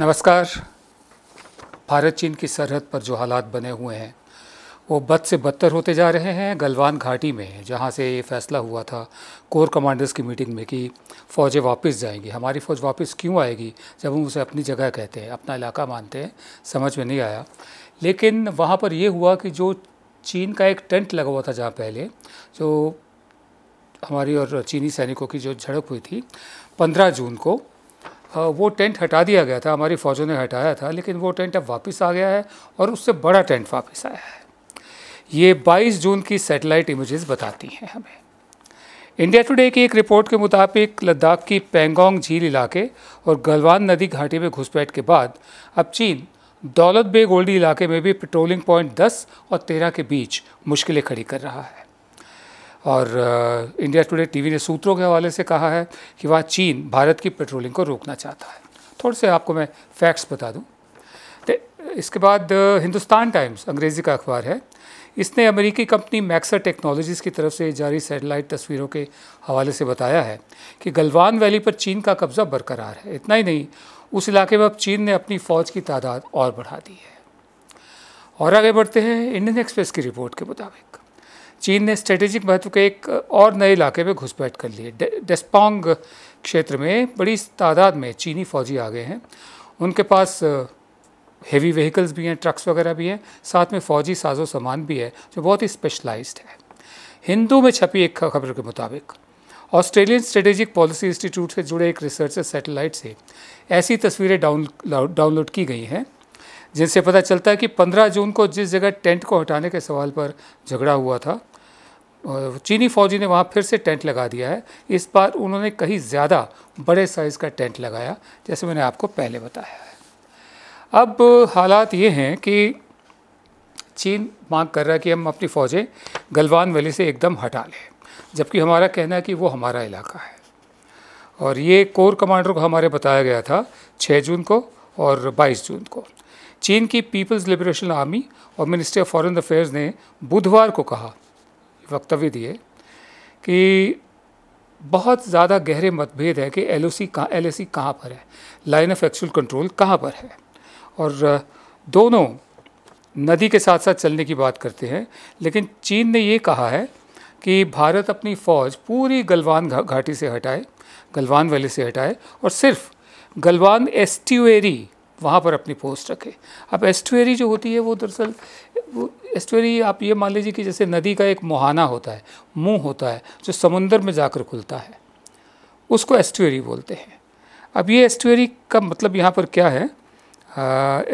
नमस्कार भारत चीन की सरहद पर जो हालात बने हुए हैं वो बद से बदतर होते जा रहे हैं गलवान घाटी में जहाँ से ये फैसला हुआ था कोर कमांडर्स की मीटिंग में कि फ़ौजें वापस जाएंगी हमारी फ़ौज वापस क्यों आएगी जब हम उसे अपनी जगह कहते हैं अपना इलाका मानते हैं समझ में नहीं आया लेकिन वहाँ पर ये हुआ कि जो चीन का एक टेंट लगा हुआ था जहाँ पहले जो हमारी और चीनी सैनिकों की जो झड़प हुई थी पंद्रह जून को वो टेंट हटा दिया गया था हमारी फ़ौजों ने हटाया था लेकिन वो टेंट अब वापस आ गया है और उससे बड़ा टेंट वापस आया है ये 22 जून की सैटेलाइट इमेजेस बताती हैं हमें इंडिया टुडे की एक रिपोर्ट के मुताबिक लद्दाख की पेंगोंग झील इलाके और गलवान नदी घाटी में घुसपैठ के बाद अब चीन दौलत बे गोल्डी इलाके में भी पेट्रोलिंग पॉइंट 10 और 13 के बीच मुश्किलें खड़ी कर रहा है और इंडिया टुडे टीवी ने सूत्रों के हवाले से कहा है कि वह चीन भारत की पेट्रोलिंग को रोकना चाहता है थोड़े से आपको मैं फैक्ट्स बता दूं तो इसके बाद हिंदुस्तान टाइम्स अंग्रेज़ी का अखबार है इसने अमेरिकी कंपनी मैक्सर टेक्नोलॉजीज़ की तरफ से जारी सैटेलाइट तस्वीरों के हवाले से बताया है कि गलवान वैली पर चीन का कब्ज़ा बरकरार है इतना ही नहीं उस इलाके में अब चीन ने अपनी फ़ौज की तादाद और बढ़ा दी है और आगे बढ़ते हैं इंडियन एक्सप्रेस की रिपोर्ट के मुताबिक चीन ने स्ट्रेटेजिक महत्व के एक और नए इलाके में घुसपैठ कर ली है डेस्पोंग क्षेत्र में बड़ी तादाद में चीनी फौजी आ गए हैं उनके पास हेवी व्हीकल्स भी हैं ट्रक्स वगैरह भी हैं साथ में फ़ौजी साजो सामान भी है जो बहुत ही स्पेशलाइज्ड है हिंदू में छपी एक खबर के मुताबिक ऑस्ट्रेलियन स्ट्रेटेजिक पॉलिसी इंस्टीट्यूट से जुड़े एक रिसर्च सैटेलाइट से ऐसी तस्वीरें डाउन डाउनलोड की गई हैं जिनसे पता चलता है कि 15 जून को जिस जगह टेंट को हटाने के सवाल पर झगड़ा हुआ था चीनी फौजी ने वहाँ फिर से टेंट लगा दिया है इस बार उन्होंने कहीं ज़्यादा बड़े साइज़ का टेंट लगाया जैसे मैंने आपको पहले बताया है अब हालात ये हैं कि चीन मांग कर रहा है कि हम अपनी फ़ौजें गलवान वैली से एकदम हटा लें जबकि हमारा कहना है कि वो हमारा इलाका है और ये कोर कमांडर को हमारे बताया गया था 6 जून को और बाईस जून को चीन की पीपल्स लिबरेशन आर्मी और मिनिस्ट्री ऑफ फॉरेन अफेयर्स ने बुधवार को कहा वक्तव्य दिए कि बहुत ज़्यादा गहरे मतभेद है कि एल ओ सी कहाँ एल सी कहाँ पर है लाइन ऑफ एक्चुअल कंट्रोल कहाँ पर है और दोनों नदी के साथ साथ चलने की बात करते हैं लेकिन चीन ने ये कहा है कि भारत अपनी फ़ौज पूरी गलवान घाटी से हटाए गलवान वैली से हटाए और सिर्फ गलवान एस्टुएरी वहाँ पर अपनी पोस्ट रखे अब एस्टुएरी जो होती है वो दरअसल वो एस्टुएरी आप ये मान लीजिए कि जैसे नदी का एक मुहाना होता है मुँह होता है जो समुंदर में जाकर खुलता है उसको एस्टुएरी बोलते हैं अब ये एस्टुएरी का मतलब यहाँ पर क्या है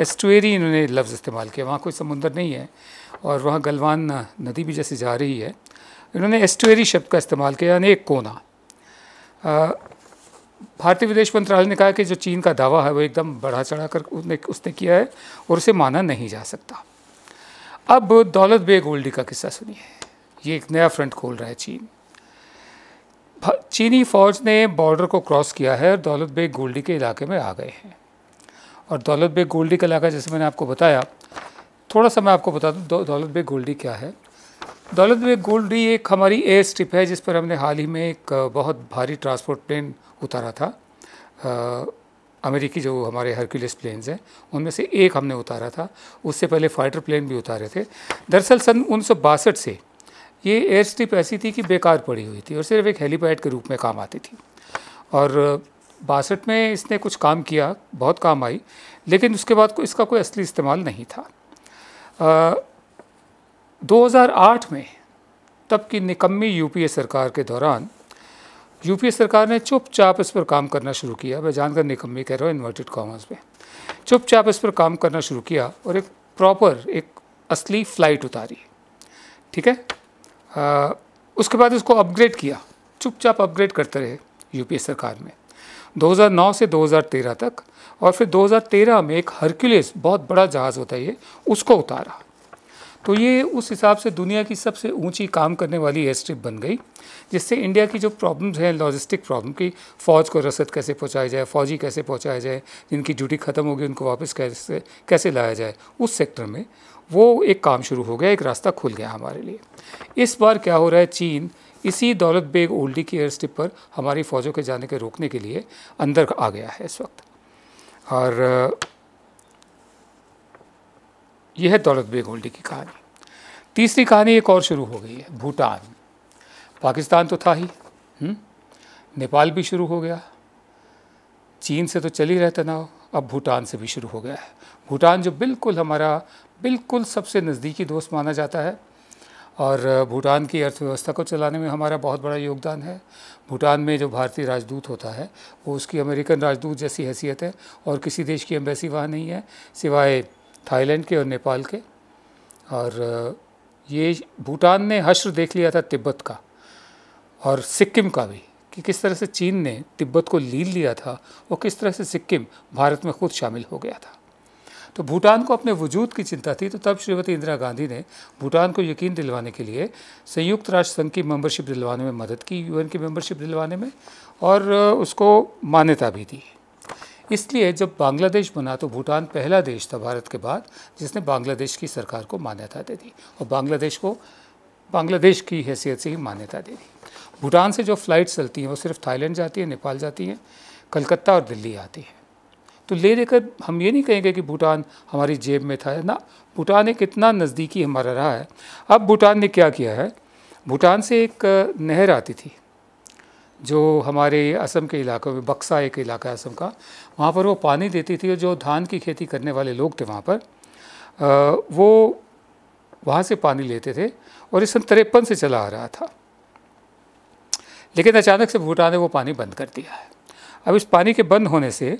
एस्टुएरी इन्होंने लफ्ज़ इस्तेमाल किया वहाँ कोई समुंदर नहीं है और वहाँ गलवान नदी भी जैसे जा रही है इन्होंने एस्टुएरी शब्द का इस्तेमाल किया यानी एक कोना भारतीय विदेश मंत्रालय ने कहा कि जो चीन का दावा है वो एकदम बढ़ा चढ़ा कर उसने उसने किया है और उसे माना नहीं जा सकता अब दौलत बे गोल्डी का किस्सा सुनिए ये एक नया फ्रंट खोल रहा है चीन चीनी फौज ने बॉर्डर को क्रॉस किया है और दौलत बे गोल्डी के इलाके में आ गए हैं और दौलत बे गोल्डी का इलाका जैसे मैंने आपको बताया थोड़ा सा मैं आपको बता दूँ दौ, दौलत बे गोल्डी क्या है दौलत बे गोल्डी एक हमारी एयर स्ट्रिप है जिस पर हमने हाल ही में एक बहुत भारी ट्रांसपोर्ट प्लेन उतारा था आ, अमेरिकी जो हमारे हर्क्यूलिस प्लेन्स हैं उनमें से एक हमने उतारा था उससे पहले फाइटर प्लेन भी उतारे थे दरअसल सन उन्नीस से ये एयर स्ट्रिप ऐसी थी कि बेकार पड़ी हुई थी और सिर्फ एक हेलीपैड के रूप में काम आती थी और बासठ में इसने कुछ काम किया बहुत काम आई लेकिन उसके बाद को इसका कोई असली इस्तेमाल नहीं था आ, 2008 में तब की निकम्मी यूपीए सरकार के दौरान यूपी सरकार ने चुपचाप इस पर काम करना शुरू किया मैं जानकर निकम्मी कह रहा हूँ इन्वर्टेड कॉमर्स में चुपचाप इस पर काम करना शुरू किया और एक प्रॉपर एक असली फ्लाइट उतारी ठीक है आ, उसके बाद इसको अपग्रेड किया चुपचाप अपग्रेड करते रहे यूपीए सरकार में 2009 से 2013 तक और फिर 2013 में एक हरक्यूलेस बहुत बड़ा जहाज़ होता है ये उसको उतारा तो ये उस हिसाब से दुनिया की सबसे ऊंची काम करने वाली एयर स्ट्रिप बन गई जिससे इंडिया की जो प्रॉब्लम्स हैं लॉजिस्टिक प्रॉब्लम की फ़ौज को रसद कैसे पहुँचाई जाए फौजी कैसे पहुँचाया जाए जिनकी ड्यूटी ख़त्म होगी उनको वापस कैसे कैसे लाया जाए उस सेक्टर में वो एक काम शुरू हो गया एक रास्ता खुल गया हमारे लिए इस बार क्या हो रहा है चीन इसी दौलत बेग ओल्डी की एयर स्ट्रिप पर हमारी फ़ौजों के जाने के रोकने के लिए अंदर आ गया है इस वक्त और यह है दौलत बेग ओल्डी की कहानी तीसरी कहानी एक और शुरू हो गई है भूटान पाकिस्तान तो था ही हुँ? हम्म? नेपाल भी शुरू हो गया चीन से तो चल ही रहता तनाव अब भूटान से भी शुरू हो गया है भूटान जो बिल्कुल हमारा बिल्कुल सबसे नज़दीकी दोस्त माना जाता है और भूटान की अर्थव्यवस्था को चलाने में हमारा बहुत बड़ा योगदान है भूटान में जो भारतीय राजदूत होता है वो उसकी अमेरिकन राजदूत जैसी हैसियत है और किसी देश की एम्बेसी वहाँ नहीं है सिवाय थाईलैंड के और नेपाल के और ये भूटान ने हश्र देख लिया था तिब्बत का और सिक्किम का भी कि किस तरह से चीन ने तिब्बत को लील लिया था और किस तरह से सिक्किम भारत में खुद शामिल हो गया था तो भूटान को अपने वजूद की चिंता थी तो तब श्रीमती इंदिरा गांधी ने भूटान को यकीन दिलवाने के लिए संयुक्त राष्ट्र संघ की मेंबरशिप दिलवाने में मदद की यूएन की मेंबरशिप दिलवाने में और उसको मान्यता भी दी इसलिए जब बांग्लादेश बना तो भूटान पहला देश था भारत के बाद जिसने बांग्लादेश की सरकार को मान्यता दे दी और बांग्लादेश को बांग्लादेश की हैसियत से ही मान्यता दे दी भूटान से जो फ़्लाइट चलती हैं वो सिर्फ थाईलैंड जाती है नेपाल जाती हैं कलकत्ता और दिल्ली आती है तो ले लेकर हम ये नहीं कहेंगे कि भूटान हमारी जेब में था ना भूटान एक इतना नज़दीकी हमारा रहा है अब भूटान ने क्या किया है भूटान से एक नहर आती थी जो हमारे असम के इलाकों में बक्सा एक इलाका है असम का वहाँ पर वो पानी देती थी और जो धान की खेती करने वाले लोग थे वहाँ पर वो वहाँ से पानी लेते थे और ये सन तिरपन से चला आ रहा था लेकिन अचानक से भूटान ने वो पानी बंद कर दिया है अब इस पानी के बंद होने से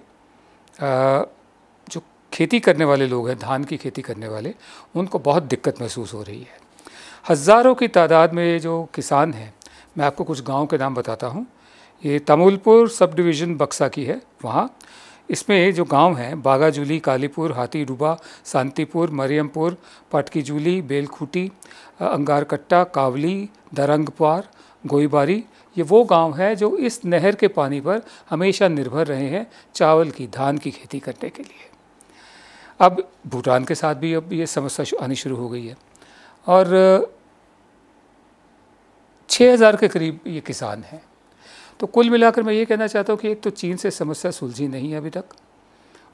जो खेती करने वाले लोग हैं धान की खेती करने वाले उनको बहुत दिक्कत महसूस हो रही है हज़ारों की तादाद में जो किसान हैं मैं आपको कुछ गाँव के नाम बताता हूँ ये तमुलपुर सब डिवीज़न बक्सा की है वहाँ इसमें जो गांव हैं बागाजुली कालीपुर डूबा शांतिपुर मरियमपुर पटकीजूली बेलखूटी अंगारकट्टा कावली दरंगपार गोईबारी ये वो गांव है जो इस नहर के पानी पर हमेशा निर्भर रहे हैं चावल की धान की खेती करने के लिए अब भूटान के साथ भी अब ये समस्या आनी शुरू हो गई है और 6000 के करीब ये किसान हैं तो कुल मिलाकर मैं ये कहना चाहता हूँ कि एक तो चीन से समस्या सुलझी नहीं है अभी तक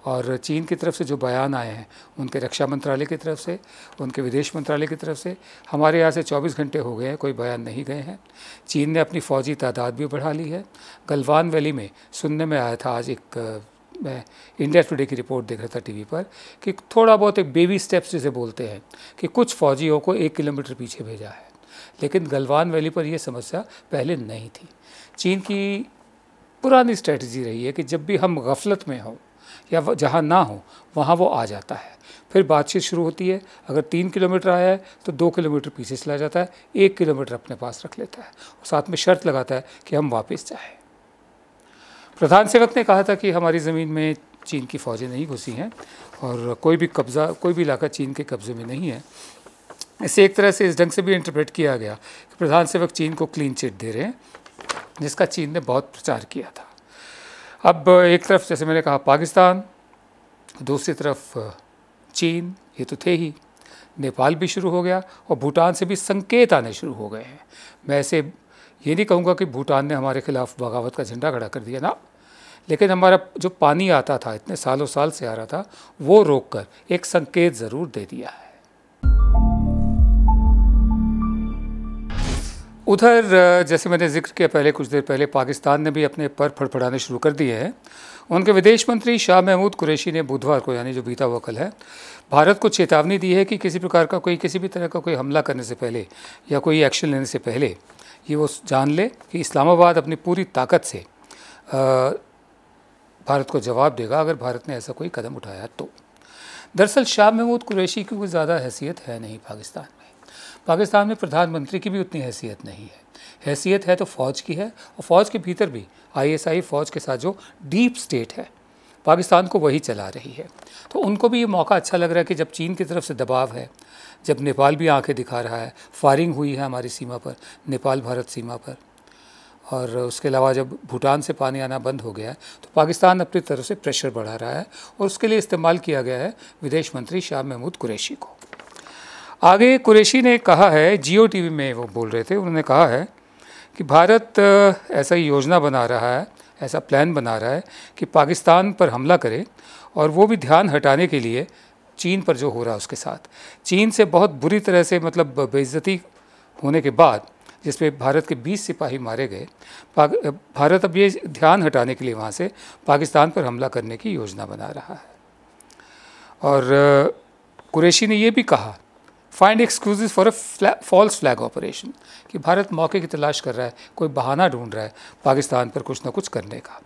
और चीन की तरफ से जो बयान आए हैं उनके रक्षा मंत्रालय की तरफ से उनके विदेश मंत्रालय की तरफ से हमारे यहाँ से 24 घंटे हो गए हैं कोई बयान नहीं गए हैं चीन ने अपनी फ़ौजी तादाद भी बढ़ा ली है गलवान वैली में सुनने में आया था आज एक मैं इंडिया टुडे की रिपोर्ट देख रहा था टीवी पर कि थोड़ा बहुत एक बेबी स्टेप्स जिसे बोलते हैं कि कुछ फ़ौजियों को एक किलोमीटर पीछे भेजा है लेकिन गलवान वैली पर यह समस्या पहले नहीं थी चीन की पुरानी स्ट्रेटजी रही है कि जब भी हम गफलत में हों या जहाँ ना हो वहाँ वो आ जाता है फिर बातचीत शुरू होती है अगर तीन किलोमीटर आया है तो दो किलोमीटर पीछे चला जाता है एक किलोमीटर अपने पास रख लेता है और साथ में शर्त लगाता है कि हम वापस जाएँ प्रधान सेवक ने कहा था कि हमारी ज़मीन में चीन की फ़ौजें नहीं घुसी हैं और कोई भी कब्ज़ा कोई भी इलाका चीन के कब्ज़े में नहीं है इसे एक तरह से इस ढंग से भी इंटरप्रेट किया गया कि प्रधान सेवक चीन को क्लीन चिट दे रहे हैं जिसका चीन ने बहुत प्रचार किया था अब एक तरफ जैसे मैंने कहा पाकिस्तान दूसरी तरफ चीन ये तो थे ही नेपाल भी शुरू हो गया और भूटान से भी संकेत आने शुरू हो गए हैं मैं ऐसे ये नहीं कहूँगा कि भूटान ने हमारे खिलाफ बगावत का झंडा खड़ा कर दिया ना लेकिन हमारा जो पानी आता था इतने सालों साल से आ रहा था वो रोक कर एक संकेत ज़रूर दे दिया है उधर जैसे मैंने जिक्र किया पहले कुछ देर पहले पाकिस्तान ने भी अपने पर फड़फड़ाने शुरू कर दिए हैं उनके विदेश मंत्री शाह महमूद कुरैशी ने बुधवार को यानी जो बीता हुआ कल है भारत को चेतावनी दी है कि किसी प्रकार का कोई किसी भी तरह का कोई हमला करने से पहले या कोई एक्शन लेने से पहले ये वो जान ले कि इस्लामाबाद अपनी पूरी ताकत से भारत को जवाब देगा अगर भारत ने ऐसा कोई कदम उठाया तो दरअसल शाह महमूद कुरैशी की कोई ज़्यादा हैसियत है नहीं पाकिस्तान में पाकिस्तान में प्रधानमंत्री की भी उतनी हैसियत नहीं है हैसियत है तो फ़ौज की है और फ़ौज के भीतर भी आईएसआई फ़ौज के साथ जो डीप स्टेट है पाकिस्तान को वही चला रही है तो उनको भी ये मौका अच्छा लग रहा है कि जब चीन की तरफ से दबाव है जब नेपाल भी आंखें दिखा रहा है फायरिंग हुई है हमारी सीमा पर नेपाल भारत सीमा पर और उसके अलावा जब भूटान से पानी आना बंद हो गया है तो पाकिस्तान अपनी तरफ से प्रेशर बढ़ा रहा है और उसके लिए इस्तेमाल किया गया है विदेश मंत्री शाह महमूद कुरैशी को आगे कुरेशी ने कहा है जियो टी में वो बोल रहे थे उन्होंने कहा है कि भारत ऐसा योजना बना रहा है ऐसा प्लान बना रहा है कि पाकिस्तान पर हमला करे और वो भी ध्यान हटाने के लिए चीन पर जो हो रहा है उसके साथ चीन से बहुत बुरी तरह से मतलब बेइज्जती होने के बाद जिसमें भारत के 20 सिपाही मारे गए भारत अब ये ध्यान हटाने के लिए वहाँ से पाकिस्तान पर हमला करने की योजना बना रहा है और कुरैशी ने ये भी कहा find excuses for a false flag operation कि भारत मौके की तलाश कर रहा है कोई बहाना ढूंढ रहा है पाकिस्तान पर कुछ ना कुछ करने का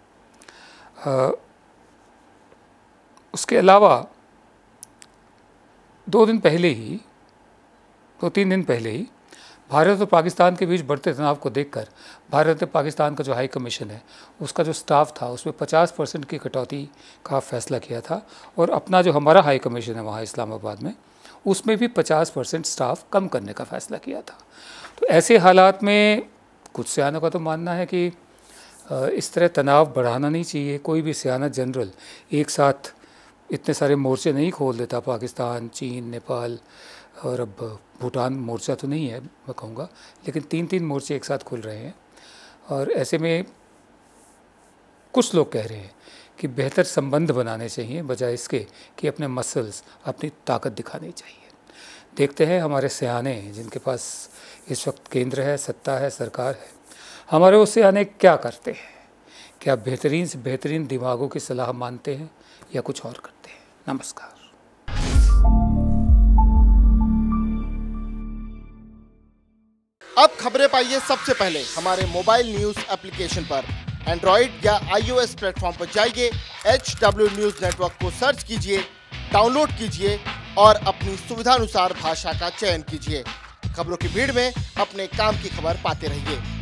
आ, उसके अलावा दो दिन पहले ही दो तीन दिन पहले ही भारत और पाकिस्तान के बीच बढ़ते तनाव को देखकर भारत और पाकिस्तान का जो हाई कमीशन है उसका जो स्टाफ था उसमें 50 परसेंट की कटौती का फैसला किया था और अपना जो हमारा हाई कमीशन है वहाँ इस्लामाबाद में उसमें भी 50 परसेंट स्टाफ कम करने का फैसला किया था तो ऐसे हालात में कुछ सयानों का तो मानना है कि इस तरह तनाव बढ़ाना नहीं चाहिए कोई भी सयाना जनरल एक साथ इतने सारे मोर्चे नहीं खोल देता पाकिस्तान चीन नेपाल और अब भूटान मोर्चा तो नहीं है मैं कहूँगा लेकिन तीन तीन मोर्चे एक साथ खुल रहे हैं और ऐसे में कुछ लोग कह रहे हैं कि बेहतर संबंध बनाने चाहिए बजाय इसके कि अपने मसल्स अपनी ताकत दिखानी चाहिए देखते हैं हमारे सियाने जिनके पास इस वक्त केंद्र है सत्ता है सरकार है हमारे वो सियाने क्या करते हैं क्या बेहतरीन से बेहतरीन दिमागों की सलाह मानते हैं या कुछ और करते हैं नमस्कार अब खबरें पाइए सबसे पहले हमारे मोबाइल न्यूज एप्लीकेशन पर एंड्रॉइड या आईओएस प्लेटफॉर्म पर जाइए एच डब्ल्यू न्यूज नेटवर्क को सर्च कीजिए डाउनलोड कीजिए और अपनी सुविधानुसार भाषा का चयन कीजिए खबरों की भीड़ में अपने काम की खबर पाते रहिए